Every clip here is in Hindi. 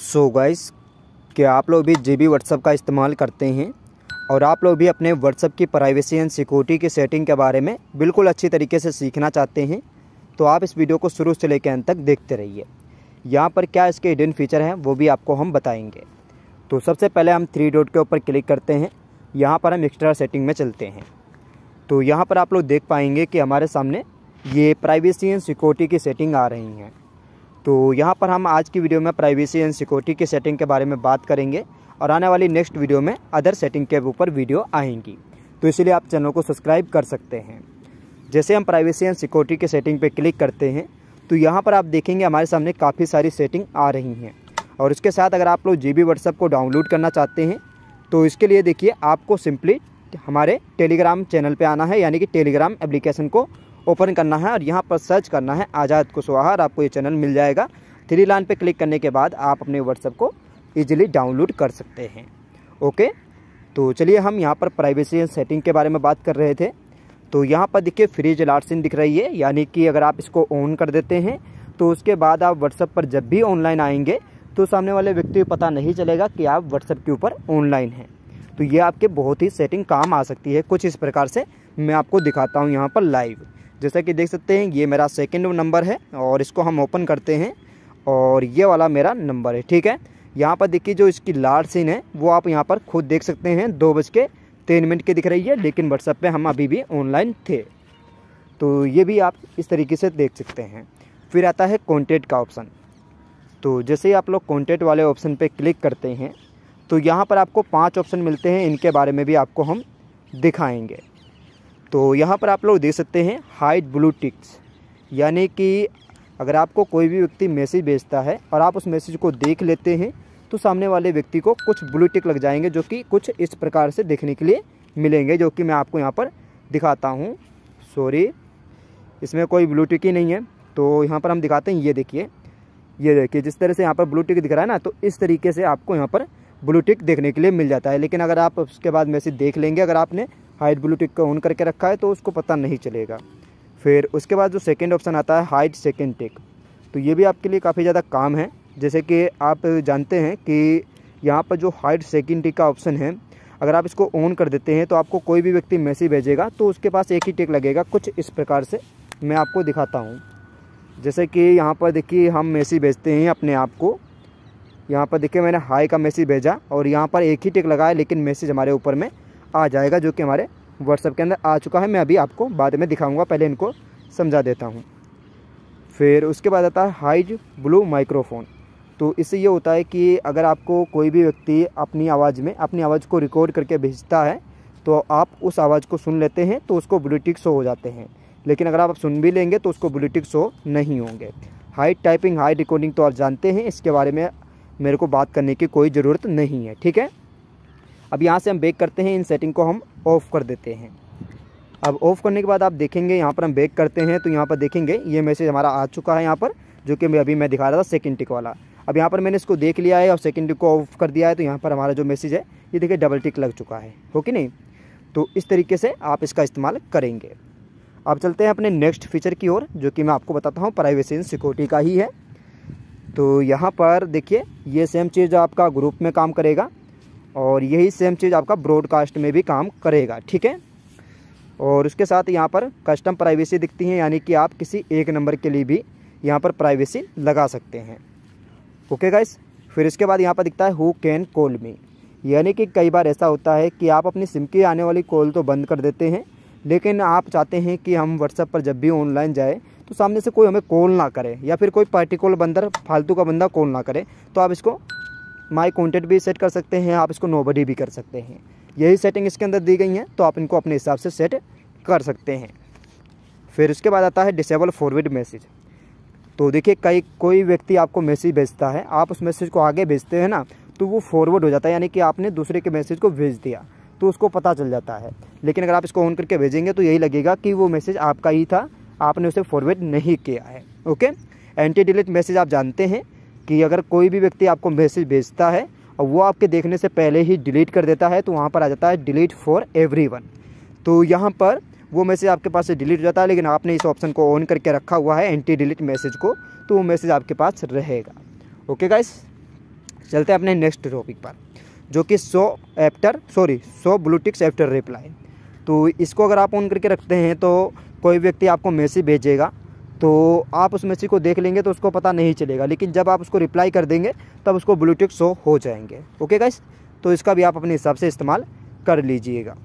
सो so गाइस कि आप लोग भी जी बी व्हाट्सअप का इस्तेमाल करते हैं और आप लोग भी अपने व्हाट्सअप की प्राइवेसी एंड सिक्योरिटी की सेटिंग के बारे में बिल्कुल अच्छी तरीके से सीखना चाहते हैं तो आप इस वीडियो को शुरू से लेकर अंत तक देखते रहिए यहाँ पर क्या इसके हिडन फीचर हैं वो भी आपको हम बताएंगे तो सबसे पहले हम थ्री डॉट के ऊपर क्लिक करते हैं यहाँ पर हम एक्स्ट्रा सेटिंग में चलते हैं तो यहाँ पर आप लोग देख पाएंगे कि हमारे सामने ये प्राइवेसी एंड सिक्योरिटी की सेटिंग आ रही हैं तो यहाँ पर हम आज की वीडियो में प्राइवेसी एंड सिक्योरिटी की सेटिंग के बारे में बात करेंगे और आने वाली नेक्स्ट वीडियो में अदर सेटिंग के ऊपर वीडियो आएंगी तो इसलिए आप चैनल को सब्सक्राइब कर सकते हैं जैसे हम प्राइवेसी एंड सिक्योरिटी के सेटिंग पर क्लिक करते हैं तो यहाँ पर आप देखेंगे हमारे सामने काफ़ी सारी सेटिंग आ रही हैं और इसके साथ अगर आप लोग जी बी को डाउनलोड करना चाहते हैं तो इसके लिए देखिए आपको सिंपली हमारे टेलीग्राम चैनल पे आना है यानी कि टेलीग्राम एप्लीकेशन को ओपन करना है और यहाँ पर सर्च करना है आज़ाद कुशवाहा और आपको ये चैनल मिल जाएगा थ्री लाइन पे क्लिक करने के बाद आप अपने व्हाट्सएप को ईजिली डाउनलोड कर सकते हैं ओके तो चलिए हम यहाँ पर प्राइवेसी एंड सेटिंग के बारे में बात कर रहे थे तो यहाँ पर देखिए फ्रीज अलार्टसिन दिख रही है यानी कि अगर आप इसको ऑन कर देते हैं तो उसके बाद आप व्हाट्सएप पर जब भी ऑनलाइन आएंगे तो सामने वाले व्यक्ति को पता नहीं चलेगा कि आप व्हाट्सअप के ऊपर ऑनलाइन हैं तो ये आपके बहुत ही सेटिंग काम आ सकती है कुछ इस प्रकार से मैं आपको दिखाता हूँ यहाँ पर लाइव जैसा कि देख सकते हैं ये मेरा सेकेंड नंबर है और इसको हम ओपन करते हैं और ये वाला मेरा नंबर है ठीक है यहाँ पर देखिए जो इसकी लार्ड सीन है वो आप यहाँ पर खुद देख सकते हैं दो बज के तीन मिनट की दिख रही है लेकिन व्हाट्सएप पे हम अभी भी ऑनलाइन थे तो ये भी आप इस तरीके से देख सकते हैं फिर आता है कॉन्टेक्ट का ऑप्शन तो जैसे ही आप लोग कॉन्टेक्ट वाले ऑप्शन पर क्लिक करते हैं तो यहाँ पर आपको पाँच ऑप्शन मिलते हैं इनके बारे में भी आपको हम दिखाएँगे तो यहाँ पर आप लोग देख सकते हैं हाइट ब्लू टिक्स यानी कि अगर आपको कोई भी व्यक्ति मैसेज भेजता है और आप उस मैसेज को देख लेते हैं तो सामने वाले व्यक्ति को कुछ ब्लू टिक लग जाएंगे जो कि कुछ इस प्रकार से देखने के लिए मिलेंगे जो कि मैं आपको यहाँ पर दिखाता हूँ सॉरी इसमें कोई ब्लू टिक ही नहीं है तो यहाँ पर हम दिखाते हैं ये देखिए ये देखिए जिस तरह से यहाँ पर ब्लू टिक दिख रहा है ना तो इस तरीके से आपको यहाँ पर ब्लू टिक देखने के लिए मिल जाता है लेकिन अगर आप उसके बाद मैसेज देख लेंगे अगर आपने हाइट ब्लू टिक को ऑन करके रखा है तो उसको पता नहीं चलेगा फिर उसके बाद जो सेकेंड ऑप्शन आता है हाइट सेकेंड टिक तो ये भी आपके लिए काफ़ी ज़्यादा काम है जैसे कि आप जानते हैं कि यहाँ पर जो हाइट सेकेंड टिक का ऑप्शन है अगर आप इसको ऑन कर देते हैं तो आपको कोई भी व्यक्ति मैसेज भेजेगा तो उसके पास एक ही टिक लगेगा कुछ इस प्रकार से मैं आपको दिखाता हूँ जैसे कि यहाँ पर देखिए हम मैसेज भेजते हैं अपने आप को यहाँ पर देखिए मैंने हाई का मैसेज भेजा और यहाँ पर एक ही टिक लगाया लेकिन मैसेज हमारे ऊपर में आ जाएगा जो कि हमारे व्हाट्सएप के अंदर आ चुका है मैं अभी आपको बाद में दिखाऊंगा पहले इनको समझा देता हूँ फिर उसके बाद आता है हाइज ब्लू माइक्रोफोन तो इससे ये होता है कि अगर आपको कोई भी व्यक्ति अपनी आवाज़ में अपनी आवाज़ को रिकॉर्ड करके भेजता है तो आप उस आवाज़ को सुन लेते हैं तो उसको ब्लूटिक शो हो जाते हैं लेकिन अगर आप सुन भी लेंगे तो उसको ब्लूटिक शो नहीं होंगे हाई टाइपिंग हाई रिकॉर्डिंग तो आप जानते हैं इसके बारे में मेरे को बात करने की कोई ज़रूरत नहीं है ठीक है अब यहाँ से हम बेक करते हैं इन सेटिंग को हम ऑफ़ कर देते हैं अब ऑफ़ करने के बाद आप देखेंगे यहाँ पर हम बेक करते हैं तो यहाँ पर देखेंगे ये मैसेज हमारा आ चुका है यहाँ पर जो कि अभी मैं दिखा रहा था सेकेंड टिक वाला अब यहाँ पर मैंने इसको देख लिया है और सेकेंड टिक को ऑफ कर दिया है तो यहाँ पर हमारा जो मैसेज है ये देखिए डबल टिक लग चुका है हो कि नहीं तो इस तरीके से आप इसका इस्तेमाल करेंगे अब चलते हैं अपने नेक्स्ट फीचर की ओर जो कि मैं आपको बताता हूँ प्राइवेसी एंड सिक्योरिटी का ही है तो यहाँ पर देखिए ये सेम चीज़ आपका ग्रुप में काम करेगा और यही सेम चीज़ आपका ब्रॉडकास्ट में भी काम करेगा ठीक है और उसके साथ यहाँ पर कस्टम प्राइवेसी दिखती है यानी कि आप किसी एक नंबर के लिए भी यहाँ पर प्राइवेसी लगा सकते हैं ओके गाइस फिर इसके बाद यहाँ पर दिखता है हु कैन कॉल मी यानी कि कई बार ऐसा होता है कि आप अपनी सिम की आने वाली कॉल तो बंद कर देते हैं लेकिन आप चाहते हैं कि हम व्हाट्सएप पर जब भी ऑनलाइन जाए तो सामने से कोई हमें कॉल ना करे या फिर कोई पार्टिकुलर बंदर फालतू का बंदा कॉल ना करे तो आप इसको माई कॉन्टेंट भी सेट कर सकते हैं आप इसको नोबडी भी कर सकते हैं यही सेटिंग इसके अंदर दी गई हैं तो आप इनको अपने हिसाब से सेट कर सकते हैं फिर उसके बाद आता है डिसेबल फॉरवर्ड मैसेज तो देखिए कई कोई व्यक्ति आपको मैसेज भेजता है आप उस मैसेज को आगे भेजते हैं ना तो वो फॉरवर्ड हो जाता है यानी कि आपने दूसरे के मैसेज को भेज दिया तो उसको पता चल जाता है लेकिन अगर आप इसको ऑन करके भेजेंगे तो यही लगेगा कि वो मैसेज आपका ही था आपने उसे फॉरवर्ड नहीं किया है ओके एंटी डिलीट मैसेज आप जानते हैं कि अगर कोई भी व्यक्ति आपको मैसेज भेजता है और वो आपके देखने से पहले ही डिलीट कर देता है तो वहाँ पर आ जाता है डिलीट फॉर एवरी तो यहाँ पर वो मैसेज आपके पास से डिलीट हो जाता है लेकिन आपने इस ऑप्शन को ऑन करके रखा हुआ है एंटी डिलीट मैसेज को तो वो मैसेज आपके पास रहेगा ओके गाइस चलते हैं अपने नेक्स्ट टॉपिक पर जो कि so after sorry so blue ticks after reply तो इसको अगर आप ऑन करके रखते हैं तो कोई व्यक्ति आपको मैसेज भेजेगा तो आप उस मैसेज को देख लेंगे तो उसको पता नहीं चलेगा लेकिन जब आप उसको रिप्लाई कर देंगे तब उसको ब्लूटूथ शो हो जाएंगे ओके गाइस तो इसका भी आप अपने हिसाब से इस्तेमाल कर लीजिएगा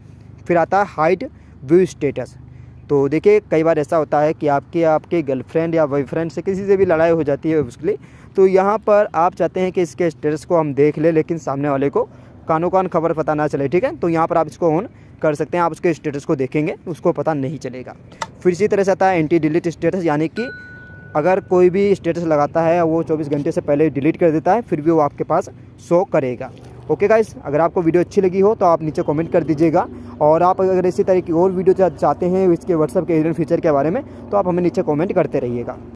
फिर आता है हाइट व्यू स्टेटस तो देखिए कई बार ऐसा होता है कि आपके आपके गर्लफ्रेंड या बॉयफ्रेंड से किसी से भी लड़ाई हो जाती है उसके लिए तो यहाँ पर आप चाहते हैं कि इसके स्टेटस को हम देख लें लेकिन सामने वाले को कानों कान खबर पता ना चले ठीक है तो यहाँ पर आप इसको ऑन कर सकते हैं आप उसके स्टेटस को देखेंगे उसको पता नहीं चलेगा फिर इसी तरह से आता है एंटी डिलीट स्टेटस यानी कि अगर कोई भी स्टेटस लगाता है वो 24 घंटे से पहले डिलीट कर देता है फिर भी वो आपके पास शो करेगा ओके गाइस अगर आपको वीडियो अच्छी लगी हो तो आप नीचे कमेंट कर दीजिएगा और आप अगर इसी तरह की और वीडियो चाहते हैं इसके व्हाट्सअप के एजेंट फीचर के बारे में तो आप हमें नीचे कमेंट करते रहिएगा